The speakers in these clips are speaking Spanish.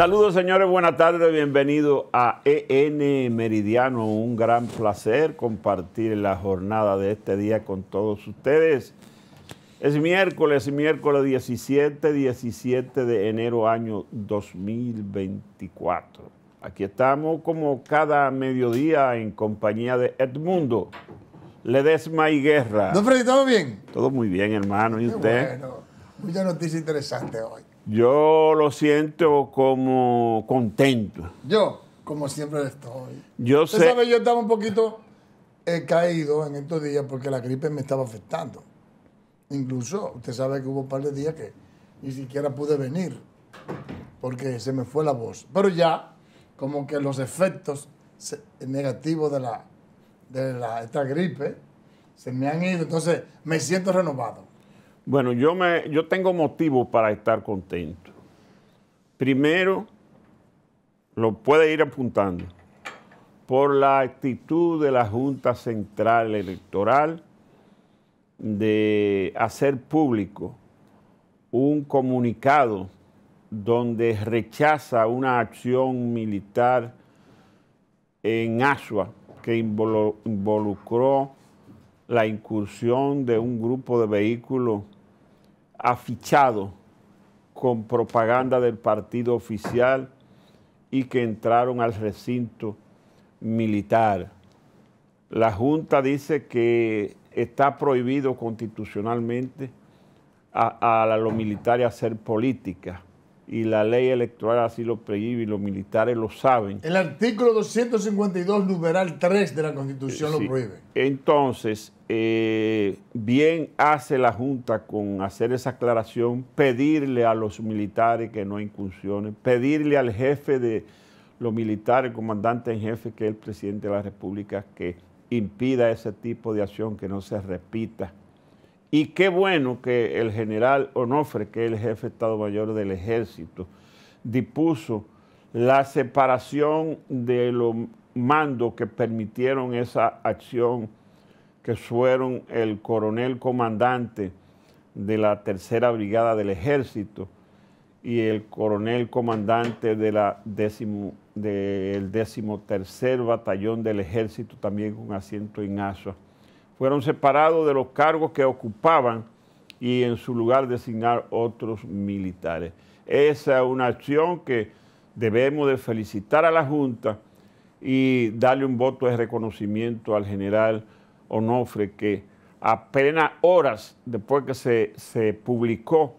Saludos señores, buenas tardes, bienvenidos a EN Meridiano. Un gran placer compartir la jornada de este día con todos ustedes. Es miércoles, miércoles 17, 17 de enero año 2024. Aquí estamos como cada mediodía en compañía de Edmundo Ledesma y Guerra. Don Freddy, ¿todo bien? Todo muy bien, hermano. ¿Y usted? Bueno, muchas noticia interesante hoy. Yo lo siento como contento. Yo, como siempre estoy. Yo Usted sabe, yo estaba un poquito eh, caído en estos días porque la gripe me estaba afectando. Incluso, usted sabe que hubo un par de días que ni siquiera pude venir porque se me fue la voz. Pero ya, como que los efectos negativos de la, de la, esta gripe se me han ido. Entonces, me siento renovado. Bueno, yo, me, yo tengo motivos para estar contento. Primero, lo puede ir apuntando, por la actitud de la Junta Central Electoral de hacer público un comunicado donde rechaza una acción militar en Asua que involucró la incursión de un grupo de vehículos afichado con propaganda del partido oficial y que entraron al recinto militar. La Junta dice que está prohibido constitucionalmente a, los militares hacer política y la ley electoral así lo prohíbe y los militares lo saben. El artículo 252, numeral 3 de la Constitución lo prohíbe. Entonces, eh, bien hace la Junta con hacer esa aclaración, pedirle a los militares que no incursionen, pedirle al jefe de los militares, comandante en jefe, que es el presidente de la República, que impida ese tipo de acción, que no se repita. Y qué bueno que el general Onofre, que es el jefe de Estado Mayor del Ejército, dispuso la separación de los mandos que permitieron esa acción que fueron el coronel comandante de la tercera brigada del ejército y el coronel comandante del décimo tercer batallón del ejército, también con asiento en Asua. Fueron separados de los cargos que ocupaban y en su lugar designar otros militares. Esa es una acción que debemos de felicitar a la Junta y darle un voto de reconocimiento al general Onofre, que apenas horas después que se, publicó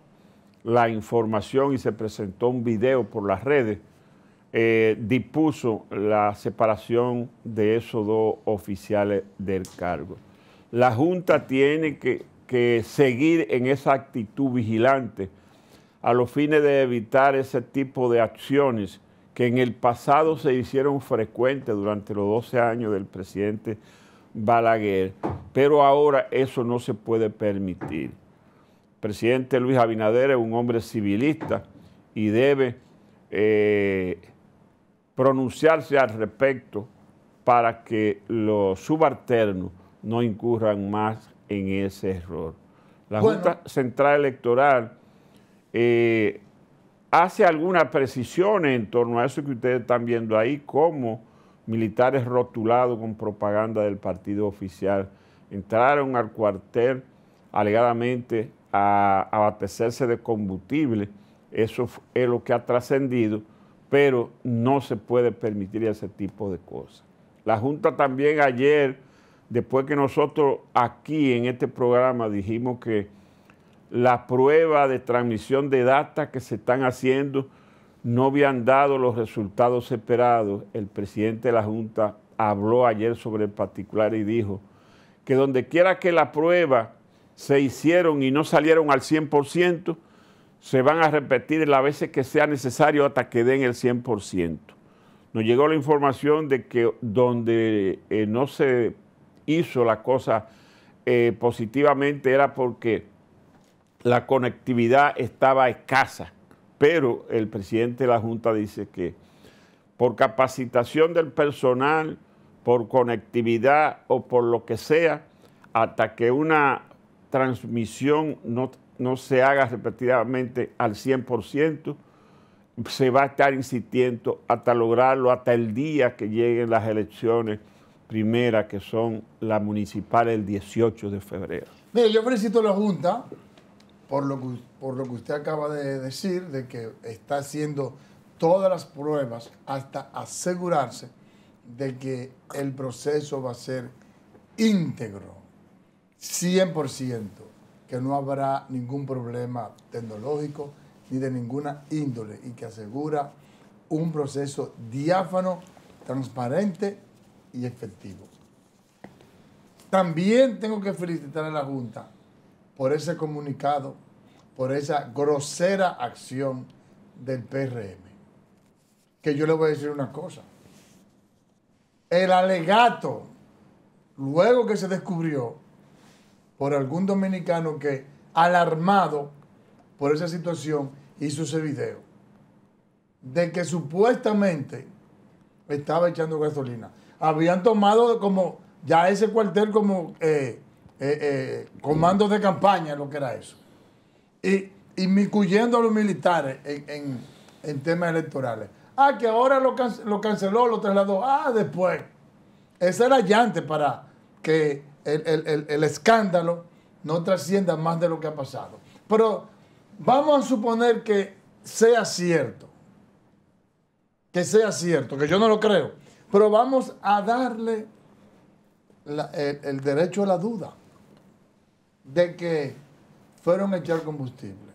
la información y se presentó un video por las redes, eh, dispuso la separación de esos dos oficiales del cargo. La Junta tiene que, que seguir en esa actitud vigilante a los fines de evitar ese tipo de acciones que en el pasado se hicieron frecuentes durante los 12 años del presidente Balaguer, pero ahora eso no se puede permitir. El presidente Luis Abinader es un hombre civilista y debe eh, pronunciarse al respecto para que los subalternos no incurran más en ese error. La Junta Central Electoral eh, hace algunas precisiones en torno a eso que ustedes están viendo ahí, como militares rotulados con propaganda del partido oficial entraron al cuartel alegadamente a abastecerse de combustible. Eso es lo que ha trascendido, pero no se puede permitir ese tipo de cosas. La Junta también ayer, después que nosotros aquí en este programa dijimos que la prueba de transmisión de datos que se están haciendo no habían dado los resultados esperados, el presidente de la Junta habló ayer sobre el particular y dijo que donde quiera que la prueba se hicieron y no salieron al 100%, se van a repetir las veces que sea necesario hasta que den el 100%. Nos llegó la información de que donde eh, no se hizo la cosa eh, positivamente era porque la conectividad estaba escasa pero el presidente de la Junta dice que por capacitación del personal, por conectividad o por lo que sea, hasta que una transmisión no, no se haga repetidamente al 100%, se va a estar insistiendo hasta lograrlo, hasta el día que lleguen las elecciones primeras, que son las municipales el 18 de febrero. Mire, yo felicito a la Junta por lo, que, por lo que usted acaba de decir, de que está haciendo todas las pruebas hasta asegurarse de que el proceso va a ser íntegro, 100%, que no habrá ningún problema tecnológico ni de ninguna índole y que asegura un proceso diáfano, transparente y efectivo. También tengo que felicitar a la Junta por ese comunicado, por esa grosera acción del PRM. Que yo le voy a decir una cosa. El alegato, luego que se descubrió por algún dominicano que, alarmado por esa situación, hizo ese video, de que supuestamente estaba echando gasolina. Habían tomado como ya ese cuartel como... Eh, eh, eh comandos de campaña, lo que era eso. Y inmiscuyendo a los militares en, temas electorales. Ah, que ahora lo, canceló, lo trasladó. Ah, después. Ese era llante para que el, escándalo no trascienda más de lo que ha pasado. Pero vamos a suponer que sea cierto. Que sea cierto, que yo no lo creo. Pero vamos a darle el derecho a la duda de que fueron a echar combustible.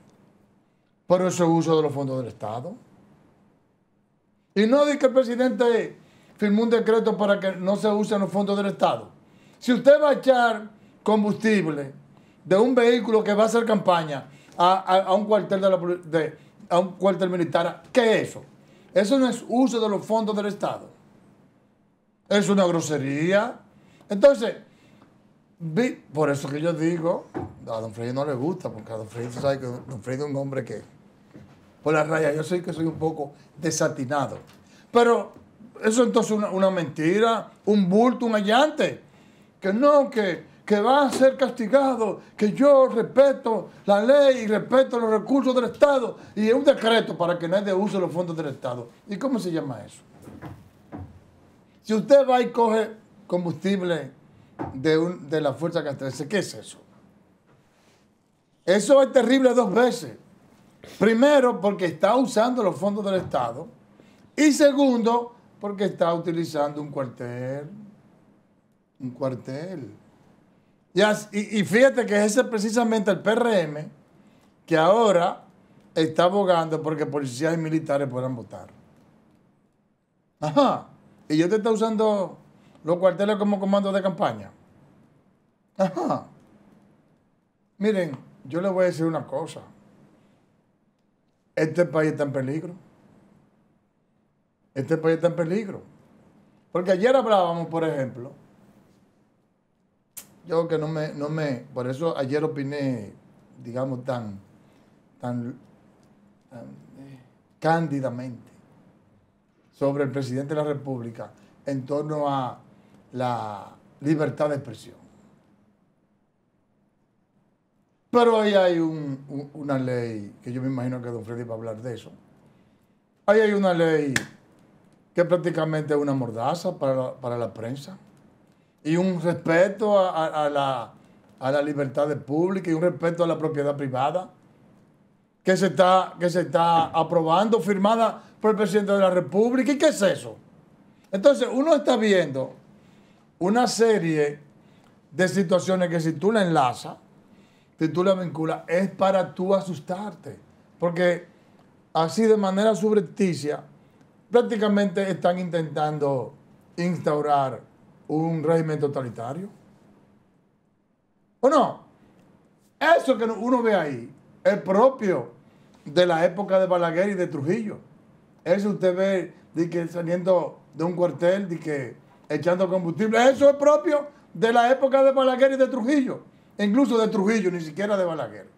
por eso uso de los fondos del Estado. Y no dice que el presidente firmó un decreto para que no se usen los fondos del Estado. Si usted va a echar combustible de un vehículo que va a hacer campaña a, un, cuartel de, a un cuartel militar, ¿qué es eso? Eso no es uso de los fondos del Estado. Es una grosería. Entonces, por eso que yo digo, a Don Freddy no le gusta, porque a Don Freddy, sabe que Don Freddy es un hombre que, por la raya, yo sé que soy un poco desatinado. Pero eso entonces una, una mentira, un bulto, un allante. Que no, que, que va a ser castigado, que yo respeto la ley y respeto los recursos del Estado. Y es un decreto para que nadie use los fondos del Estado. ¿Y cómo se llama eso? Si usted va y coge combustible de, la fuerza castrense. ¿Qué es eso? Eso es terrible dos veces. Primero, porque está usando los fondos del Estado. Y segundo, porque está utilizando un cuartel. Un cuartel. Y, fíjate que ese es precisamente el PRM que ahora está abogando porque policías y militares puedan votar. Ajá. Y yo te está usando los cuarteles como comando de campaña. Ajá. Miren, yo les voy a decir una cosa. Este país está en peligro. Este país está en peligro. Porque ayer hablábamos, por ejemplo, yo que no me, no me, por eso ayer opiné, digamos, tan, tan, tan eh, cándidamente sobre el presidente de la República en torno a la libertad de expresión. Pero ahí hay una ley, que yo me imagino que don Freddy va a hablar de eso. Ahí hay una ley que prácticamente es una mordaza para la, prensa y un respeto a, la, a la libertad pública y un respeto a la propiedad privada que se está, que se está aprobando, firmada por el presidente de la República. ¿Y qué es eso? Entonces uno está viendo una serie de situaciones que si tú la enlazas, si tú la vinculas, es para tú asustarte. Porque así de manera subrepticia, prácticamente están intentando instaurar un régimen totalitario. ¿O no? Eso que uno ve ahí es propio de la época de Balaguer y de Trujillo. Eso usted ve de que saliendo de un cuartel, de que echando combustible. Eso es propio de la época de Balaguer y de Trujillo. E incluso de Trujillo, ni siquiera de Balaguer.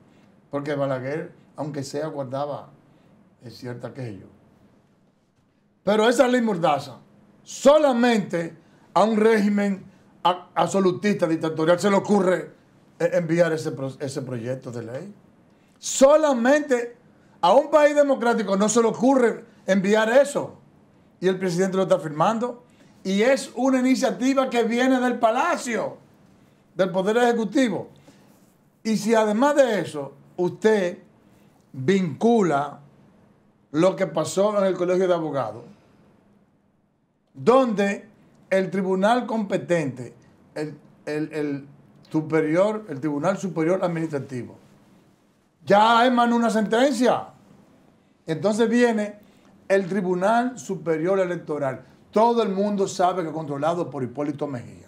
Porque Balaguer, aunque sea, guardaba es cierta que yo. Pero esa ley mordaza solamente a un régimen absolutista, dictatorial, se le ocurre eh, enviar ese, ese proyecto de ley. Solamente a un país democrático no se le ocurre enviar eso. Y el presidente lo está firmando. Y es una iniciativa que viene del Palacio, del Poder Ejecutivo. Y si además de eso, usted vincula lo que pasó en el Colegio de Abogados, donde el tribunal competente, el, superior, el Tribunal Superior Administrativo, ya emanó una sentencia. Entonces viene el Tribunal Superior Electoral. Todo el mundo sabe que controlado por Hipólito Mejía.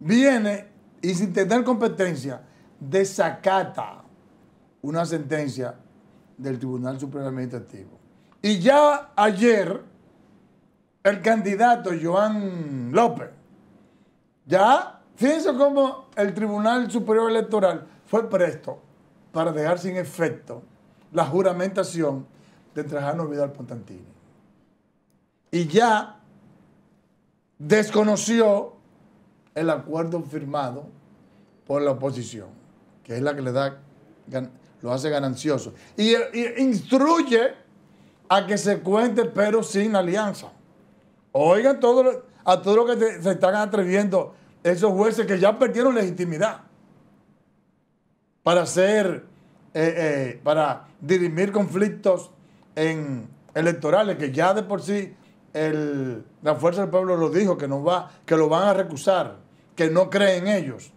Viene y sin tener competencia, desacata una sentencia del Tribunal Supremo Administrativo. Y ya ayer, el candidato Joan López, ya, fíjense cómo el Tribunal Superior Electoral fue presto para dejar sin efecto la juramentación de Trajano Vidal Pontantini y ya desconoció el acuerdo firmado por la oposición, que es la que le da, lo hace ganancioso. Y, instruye a que se cuente, pero sin alianza. Oigan a todo lo que se están atreviendo esos jueces que ya perdieron legitimidad para hacer eh, eh, para dirimir conflictos en electorales que ya de por sí la fuerza del pueblo lo dijo, que, va, que lo van a recusar, que no creen ellos.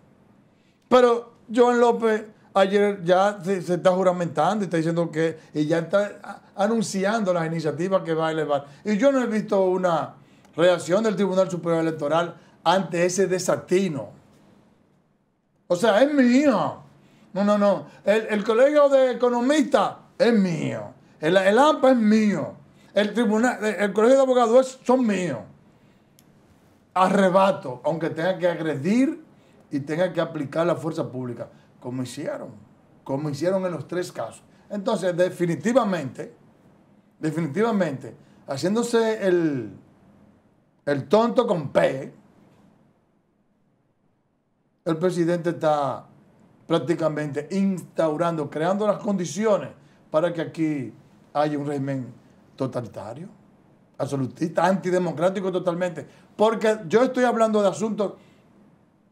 Pero Joan López ayer ya se, está juramentando y está diciendo que, ya está anunciando las iniciativas que va a elevar. Y yo no he visto una reacción del Tribunal Superior Electoral ante ese desatino. O sea, es mío. No, no, no. El, colegio de economistas es mío. El, el AMPA es mío. El tribunal, el colegio de abogados son míos. Arrebato, aunque tenga que agredir y tenga que aplicar la fuerza pública, como hicieron, como hicieron en los tres casos. Entonces, definitivamente, definitivamente, haciéndose el, el tonto con P, el presidente está prácticamente instaurando, creando las condiciones para que aquí haya un régimen totalitario, absolutista, antidemocrático totalmente. Porque yo estoy hablando de asuntos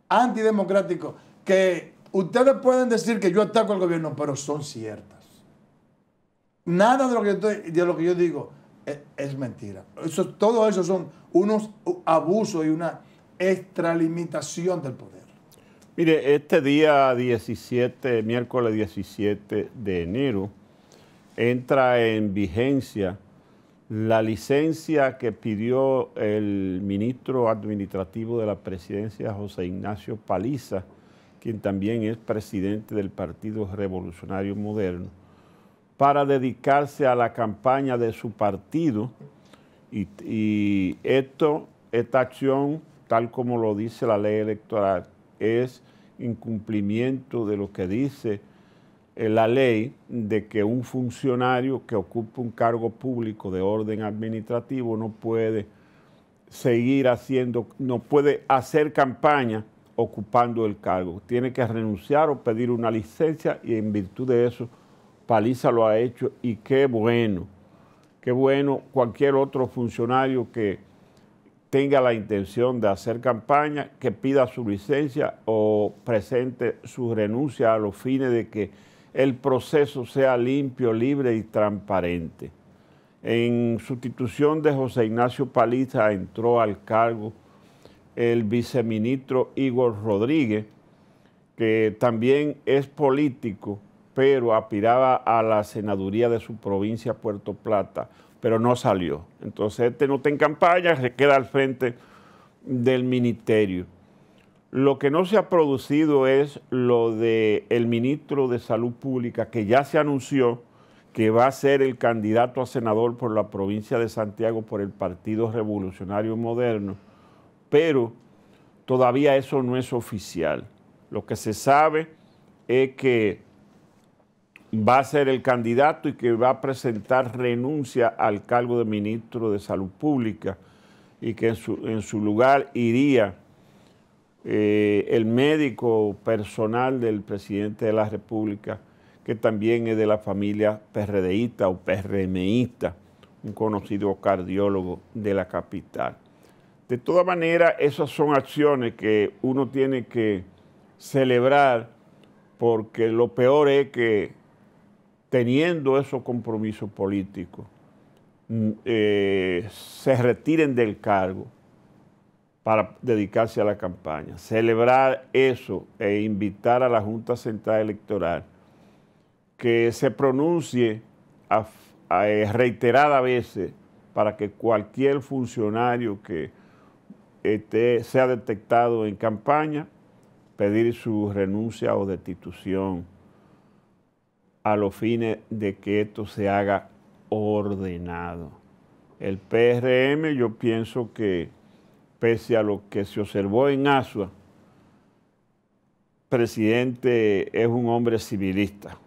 antidemocráticos que ustedes pueden decir que yo ataco al gobierno, pero son ciertas. Nada de lo que yo, de lo que yo digo eh, es, mentira. Eso, todo eso son unos abusos y una extralimitación del poder. Mire, este día 17, miércoles 17 de enero, entra en vigencia la licencia que pidió el ministro administrativo de la presidencia, José Ignacio Paliza, quien también es presidente del Partido Revolucionario Moderno, para dedicarse a la campaña de su partido. Y, esto, esta acción, tal como lo dice la ley electoral, es incumplimiento de lo que dice eh, la ley de que un funcionario que ocupa un cargo público de orden administrativo no puede seguir haciendo, no puede hacer campaña ocupando el cargo. Tiene que renunciar o pedir una licencia y en virtud de eso Paliza lo ha hecho y qué bueno, qué bueno cualquier otro funcionario que tenga la intención de hacer campaña, que pida su licencia o presente su renuncia a los fines de que el proceso sea limpio, libre y transparente. En sustitución de José Ignacio Paliza entró al cargo el viceministro Igor Rodríguez, que también es político, pero aspiraba a la senaduría de su provincia Puerto Plata, pero no salió. Entonces este no está en campaña, se queda al frente del ministerio. Lo que no se ha producido es lo del ministro de Salud Pública, que ya se anunció que va a ser el candidato a senador por la provincia de Santiago por el Partido Revolucionario Moderno, pero todavía eso no es oficial. Lo que se sabe es que va a ser el candidato y que va a presentar renuncia al cargo de ministro de Salud Pública y que en su, en su lugar iría eh, el médico personal del presidente de la República, que también es de la familia PRDista o PRMista, un conocido cardiólogo de la capital. De todas manera, esas son acciones que uno tiene que celebrar porque lo peor es que teniendo esos compromisos políticos mm, eh, se retiren del cargo para dedicarse a la campaña. Celebrar eso e invitar a la Junta Central Electoral que se pronuncie reiterada a, eh, veces para que cualquier funcionario que este, sea detectado en campaña, pedir su renuncia o destitución a los fines de que esto se haga ordenado. El PRM yo pienso que pese a lo que se observó en Asua, presidente es un hombre civilista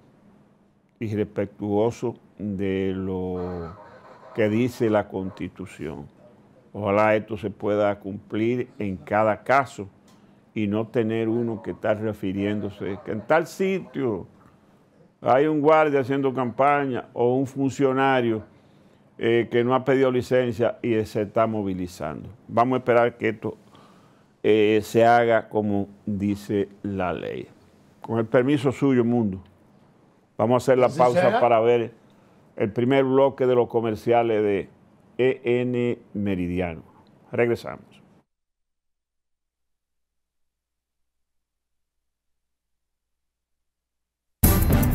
y respetuoso de lo que dice la Constitución. Ojalá esto se pueda cumplir en cada caso y no tener uno que está refiriéndose que en tal sitio hay un guardia haciendo campaña o un funcionario eh, que no ha pedido licencia y se está movilizando. Vamos a esperar que esto eh, se haga como dice la ley. Con el permiso suyo, mundo. Vamos a hacer la pausa para ver el primer bloque de los comerciales de EN Meridiano. Regresamos.